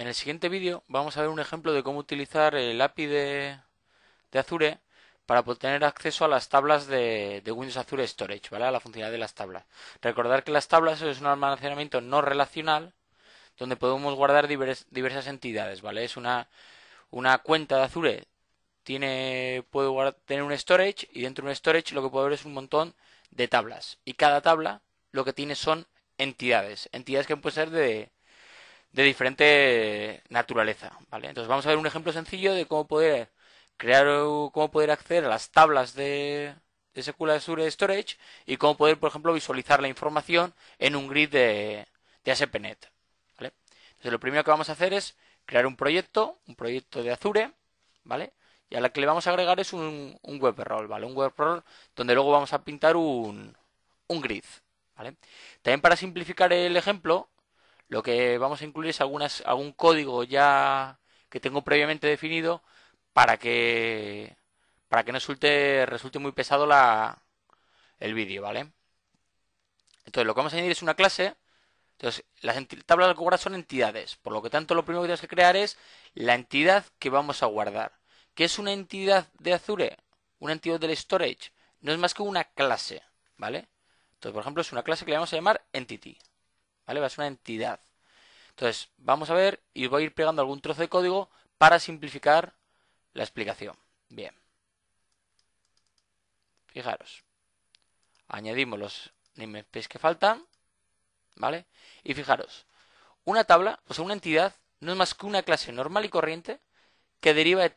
En el siguiente vídeo vamos a ver un ejemplo de cómo utilizar el API de, Azure para tener acceso a las tablas de, Windows Azure Storage, ¿vale? A la funcionalidad de las tablas. Recordar que las tablas es un almacenamiento no relacional donde podemos guardar diversas entidades, ¿vale? Es una, una cuenta de Azure tiene, puedo tener un storage y dentro de un storage lo que puedo ver es un montón de tablas. Y cada tabla lo que tiene son entidades, entidades que pueden ser de, de diferente naturaleza. ¿vale? Entonces vamos a ver un ejemplo sencillo de cómo poder crear, cómo poder acceder a las tablas de, de Azure Storage y cómo poder, por ejemplo, visualizar la información en un grid de, de ASP.NET. ¿vale? Entonces lo primero que vamos a hacer es crear un proyecto, un proyecto de Azure, ¿vale? y a la que le vamos a agregar es un, un web ¿vale? Un web donde luego vamos a pintar un, un grid, ¿vale? También para simplificar el ejemplo, lo que vamos a incluir es algún código ya que tengo previamente definido para que para que no resulte, resulte muy pesado la, el vídeo, ¿vale? Entonces lo que vamos a añadir es una clase. Entonces, las tablas de guardar son entidades, por lo que tanto lo primero que tienes que crear es la entidad que vamos a guardar. ¿Qué es una entidad de Azure? Una entidad del storage. No es más que una clase, ¿vale? Entonces, por ejemplo, es una clase que le vamos a llamar entity, ¿vale? Va a ser una entidad. Entonces, vamos a ver y voy a ir pegando algún trozo de código para simplificar la explicación. Bien. Fijaros. Añadimos los namespace que faltan, ¿vale? Y fijaros, una tabla, o sea, una entidad, no es más que una clase normal y corriente que deriva de,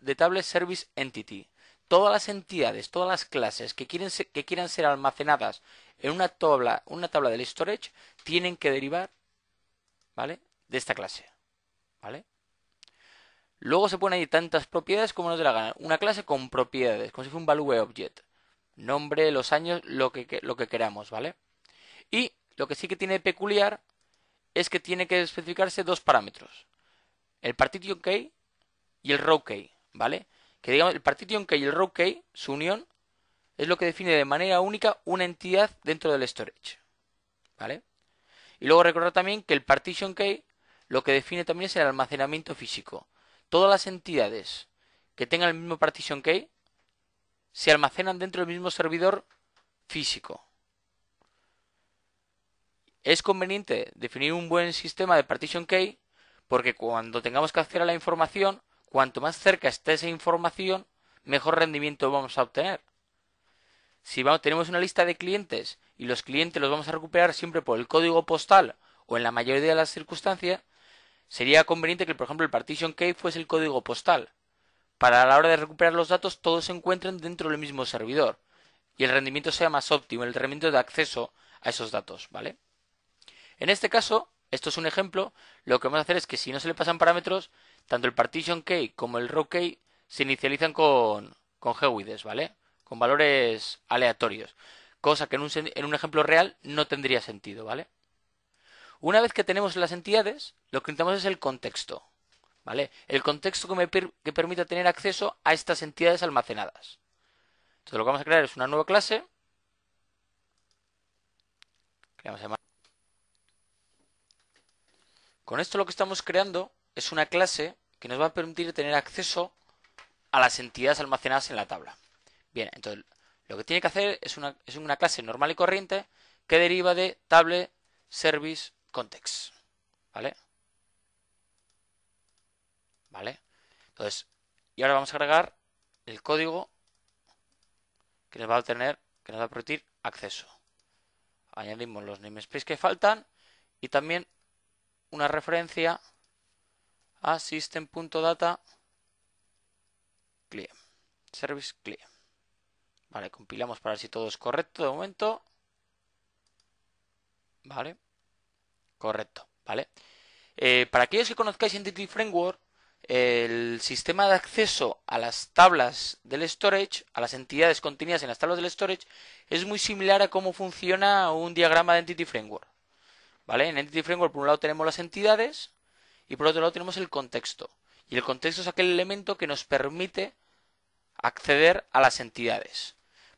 de Table Service Entity. Todas las entidades, todas las clases que, quieren que quieran ser almacenadas en una tabla, una tabla del storage tienen que derivar ¿vale? de esta clase. ¿vale? Luego se ponen ahí tantas propiedades como nos dé la gana. Una clase con propiedades, como si fuera un value object. Nombre, los años, lo que, lo que queramos, ¿vale? Y lo que sí que tiene de peculiar es que tiene que especificarse dos parámetros el partition key y el row key, ¿vale? Que digamos, el partition key y el row key, su unión, es lo que define de manera única una entidad dentro del storage, ¿vale? Y luego recordar también que el partition key lo que define también es el almacenamiento físico. Todas las entidades que tengan el mismo partition key se almacenan dentro del mismo servidor físico. Es conveniente definir un buen sistema de partition key porque cuando tengamos que acceder a la información, cuanto más cerca esté esa información, mejor rendimiento vamos a obtener. Si vamos, tenemos una lista de clientes y los clientes los vamos a recuperar siempre por el código postal o en la mayoría de las circunstancias, sería conveniente que, por ejemplo, el partition key fuese el código postal, para a la hora de recuperar los datos todos se encuentren dentro del mismo servidor y el rendimiento sea más óptimo, el rendimiento de acceso a esos datos, ¿vale? En este caso, esto es un ejemplo. Lo que vamos a hacer es que si no se le pasan parámetros, tanto el partition key como el row key se inicializan con, con ¿vale? Con valores aleatorios. Cosa que en un, ejemplo real no tendría sentido, ¿vale? Una vez que tenemos las entidades, lo que necesitamos es el contexto, ¿vale? El contexto que me permita tener acceso a estas entidades almacenadas. Entonces lo que vamos a crear es una nueva clase. Con esto lo que estamos creando es una clase que nos va a permitir tener acceso a las entidades almacenadas en la tabla. Bien, entonces lo que tiene que hacer es una, clase normal y corriente que deriva de table ¿Vale? ¿Vale? Entonces, y ahora vamos a agregar el código que nos va a tener, que nos va a permitir acceso. Añadimos los namespace que faltan y también una referencia a system.data client, service client. Vale, compilamos para ver si todo es correcto de momento. Vale, correcto, vale. Eh, para aquellos que conozcáis Entity Framework, el sistema de acceso a las tablas del storage, a las entidades contenidas en las tablas del storage, es muy similar a cómo funciona un diagrama de Entity Framework. En Entity Framework por un lado tenemos las entidades y por otro lado tenemos el contexto. Y el contexto es aquel elemento que nos permite acceder a las entidades.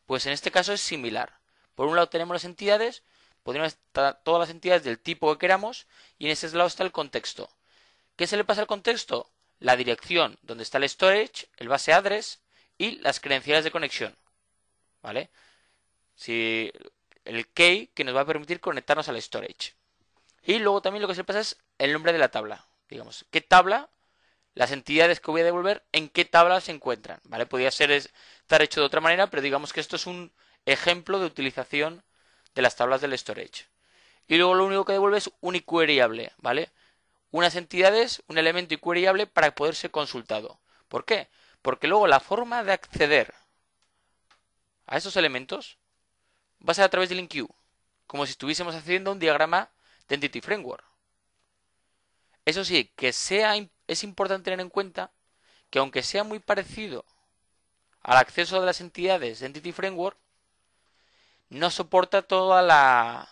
Pues en este caso es similar. Por un lado tenemos las entidades, podríamos estar todas las entidades del tipo que queramos, y en ese lado está el contexto. ¿Qué se le pasa al contexto? La dirección donde está el storage, el base address y las credenciales de conexión. ¿Vale? Si el key que nos va a permitir conectarnos al storage. Y luego también lo que se pasa es el nombre de la tabla. Digamos, ¿qué tabla? Las entidades que voy a devolver, ¿en qué tabla se encuentran? ¿Vale? Podría ser estar hecho de otra manera, pero digamos que esto es un ejemplo de utilización de las tablas del storage. Y luego lo único que devuelve es un iqueryable, ¿vale? Unas entidades, un elemento iqueryable para poder ser consultado. ¿Por qué? Porque luego la forma de acceder a esos elementos va a ser a través del LinkQ. como si estuviésemos haciendo un diagrama de Entity Framework. Eso sí, que sea, es importante tener en cuenta que aunque sea muy parecido al acceso de las entidades de Entity Framework, no soporta toda la,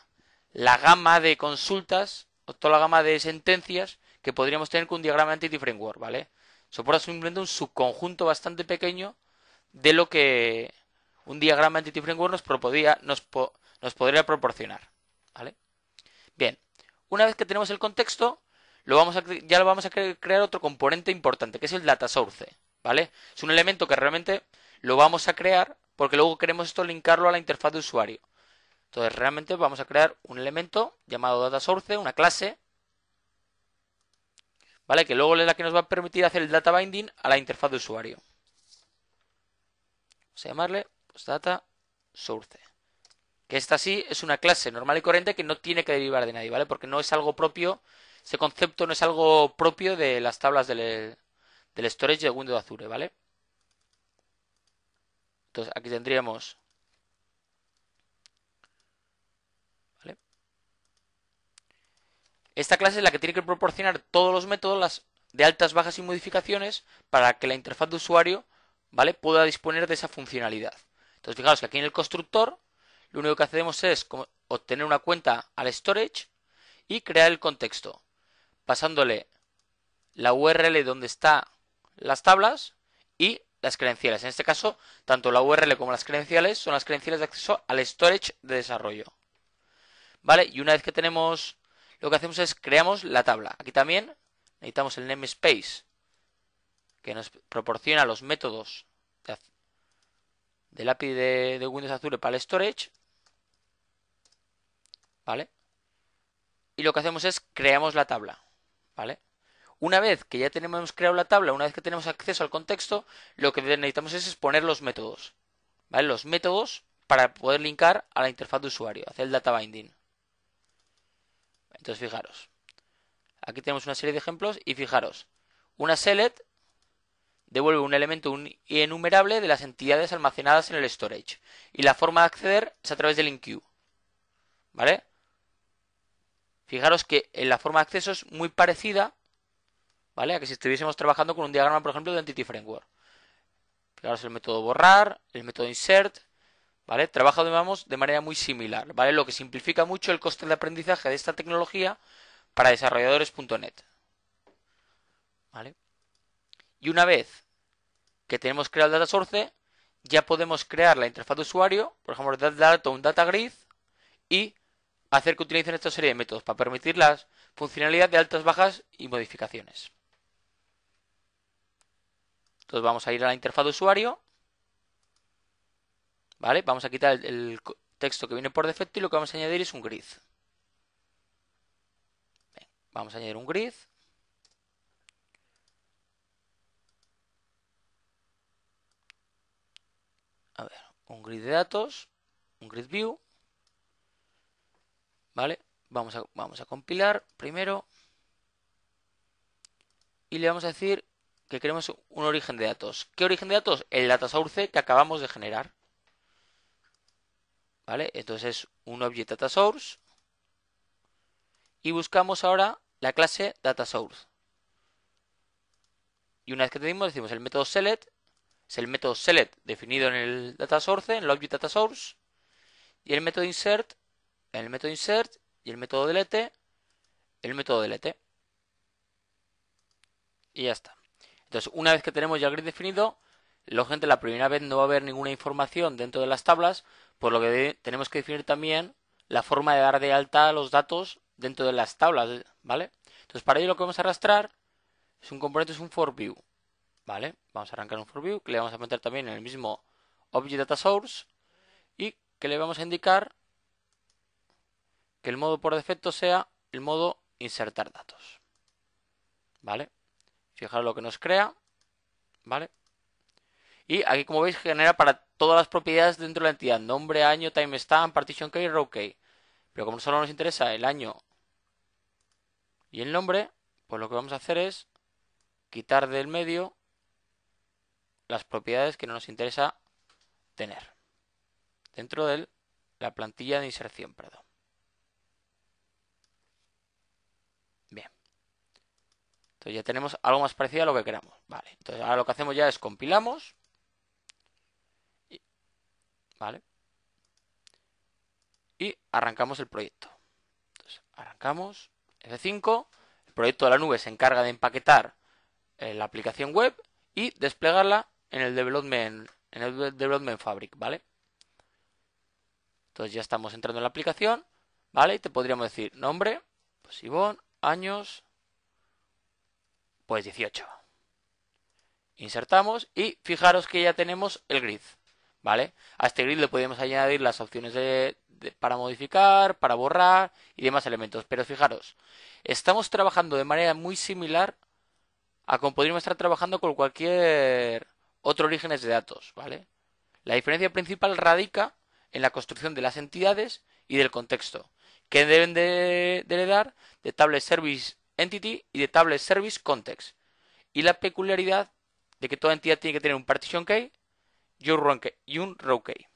la gama de consultas o toda la gama de sentencias que podríamos tener con un diagrama de Entity Framework, ¿vale? Soporta simplemente un subconjunto bastante pequeño de lo que un diagrama Entity Framework nos, podría, nos podría proporcionar, ¿vale? Bien, una vez que tenemos el contexto, vamos ya lo vamos a crear otro componente importante, que es el data source, ¿vale? Es un elemento que realmente lo vamos a crear porque luego queremos esto linkarlo a la interfaz de usuario. Entonces, realmente vamos a crear un elemento llamado data source, una clase, ¿vale? Que luego es la que nos va a permitir hacer el data binding a la interfaz de usuario. Vamos a llamarle pues, data source que esta sí es una clase normal y corriente que no tiene que derivar de nadie, ¿vale? Porque no es algo propio, ese concepto no es algo propio de las tablas del, storage de Windows Azure, ¿vale? Entonces aquí tendríamos ¿vale? Esta clase es la que tiene que proporcionar todos los métodos las de altas, bajas y modificaciones para que la interfaz de usuario ¿vale? pueda disponer de esa funcionalidad. Entonces fijaos que aquí en el constructor lo único que hacemos es obtener una cuenta al storage y crear el contexto, pasándole la URL donde están las tablas y las credenciales. En este caso, tanto la URL como las credenciales son las credenciales de acceso al storage de desarrollo. ¿Vale? Y una vez que tenemos, lo que hacemos es creamos la tabla. Aquí también necesitamos el namespace que nos proporciona los métodos del API de, de Windows Azure para el storage ¿vale? Y lo que hacemos es creamos la tabla, ¿vale? Una vez que ya tenemos creado la tabla, una vez que tenemos acceso al contexto, lo que necesitamos es exponer los métodos, ¿vale? Los métodos para poder linkar a la interfaz de usuario, hacer el data binding. Entonces, fijaros. Aquí tenemos una serie de ejemplos y fijaros. Una select devuelve un elemento enumerable de las entidades almacenadas en el storage. Y la forma de acceder es a través del queue ¿Vale? Fijaros que en la forma de acceso es muy parecida, ¿vale? A que si estuviésemos trabajando con un diagrama, por ejemplo, de Entity Framework. Fijaros el método borrar, el método insert, ¿vale? Trabaja, de manera muy similar, ¿vale? Lo que simplifica mucho el coste de aprendizaje de esta tecnología para desarrolladores.net, ¿vale? Y una vez que tenemos creado el data source, ya podemos crear la interfaz de usuario, por ejemplo, data un data y hacer que utilicen esta serie de métodos para permitir las funcionalidad de altas, bajas y modificaciones. Entonces vamos a ir a la interfaz de usuario. ¿Vale? Vamos a quitar el, texto que viene por defecto y lo que vamos a añadir es un grid. vamos a añadir un grid. A ver, un grid de datos, un grid view. Vamos a, compilar primero. Y le vamos a decir que queremos un origen de datos. ¿Qué origen de datos? El datasource source que acabamos de generar. ¿Vale? Entonces es un object data source. Y buscamos ahora la clase data source. Y una vez que tenemos, decimos el método select. Es el método select definido en el data source, en el object data source. Y el método insert el método insert y el método delete, el método delete. Y ya está. Entonces, una vez que tenemos ya el grid definido, gente la primera vez no va a haber ninguna información dentro de las tablas, por lo que tenemos que definir también la forma de dar de alta los datos dentro de las tablas, ¿vale? Entonces, para ello lo que vamos a arrastrar es un componente, es un for view, ¿vale? Vamos a arrancar un for view que le vamos a poner también en el mismo object data source y que le vamos a indicar que el modo por defecto sea el modo insertar datos. ¿Vale? Fijaros lo que nos crea. ¿Vale? Y aquí, como veis, genera para todas las propiedades dentro de la entidad. Nombre, año, timestamp, partition key, row key. Pero como solo nos interesa el año y el nombre, pues lo que vamos a hacer es quitar del medio las propiedades que no nos interesa tener dentro de la plantilla de inserción, perdón. Entonces ya tenemos algo más parecido a lo que queramos. Vale, entonces ahora lo que hacemos ya es compilamos. Y, vale. Y arrancamos el proyecto. Entonces arrancamos F5. El proyecto de la nube se encarga de empaquetar eh, la aplicación web y desplegarla en el development, en el development fabric, ¿vale? Entonces ya estamos entrando en la aplicación, ¿vale? Y te podríamos decir nombre, pues años, pues 18. Insertamos y fijaros que ya tenemos el grid. ¿Vale? A este grid le podemos añadir las opciones para modificar, para borrar y demás elementos. Pero fijaros, estamos trabajando de manera muy similar a como podríamos estar trabajando con cualquier otro orígenes de datos. ¿Vale? La diferencia principal radica en la construcción de las entidades y del contexto, que deben de, de heredar de Table Service Entity y de Table Service Context. Y la peculiaridad de que toda entidad tiene que tener un partition key y un row key.